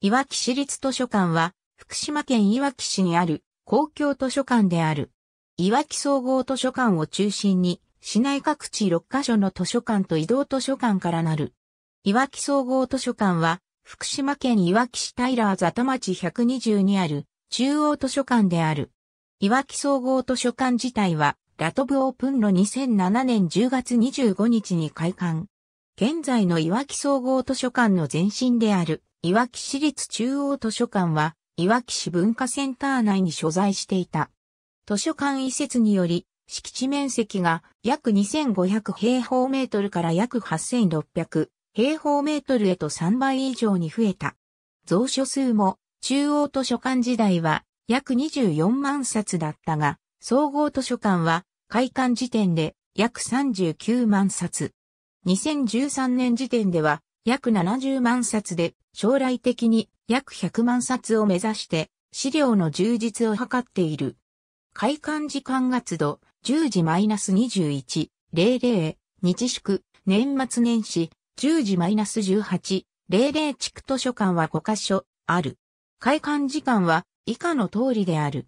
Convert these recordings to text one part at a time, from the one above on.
いわき市立図書館は、福島県いわき市にある公共図書館である。いわき総合図書館を中心に、市内各地6カ所の図書館と移動図書館からなる。いわき総合図書館は、福島県いわき市平座ざ町120にある中央図書館である。いわき総合図書館自体は、ラトブオープンの2007年10月25日に開館。現在のいわき総合図書館の前身である。いわき市立中央図書館は、いわき市文化センター内に所在していた。図書館移設により、敷地面積が約2500平方メートルから約8600平方メートルへと3倍以上に増えた。蔵書数も中央図書館時代は約24万冊だったが、総合図書館は開館時点で約39万冊。2013年時点では約70万冊で、将来的に約100万冊を目指して、資料の充実を図っている。開館時間月度、10時 -21、00、日宿、年末年始、10時 -18、00地区図書館は5箇所、ある。開館時間は以下の通りである。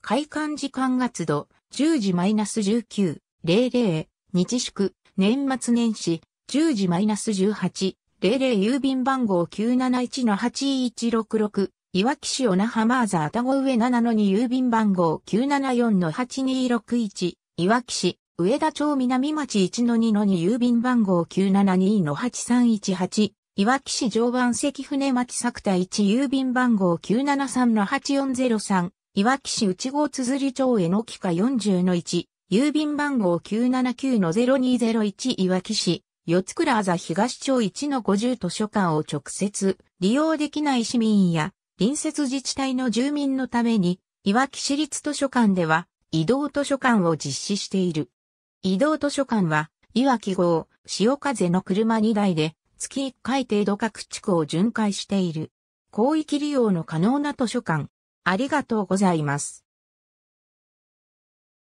開館時間月度、10時 -19、00、日宿、年末年始、10時 -18、00郵便番号971-8166、いわき市小那覇マーザー田子上7の2郵便番号974-8261、いわき市、上田町南町1の2の2郵便番号972-8318、いわき市常磐石船町作田1郵便番号973-8403、いわき市内郷綴り町への木下40-1、郵便番号979-0201いわき市、四つ倉あざ東町一の五十図書館を直接利用できない市民や隣接自治体の住民のために、いわき市立図書館では移動図書館を実施している。移動図書館は、いわき号、潮風の車2台で月1回程度各地区を巡回している。広域利用の可能な図書館。ありがとうございます。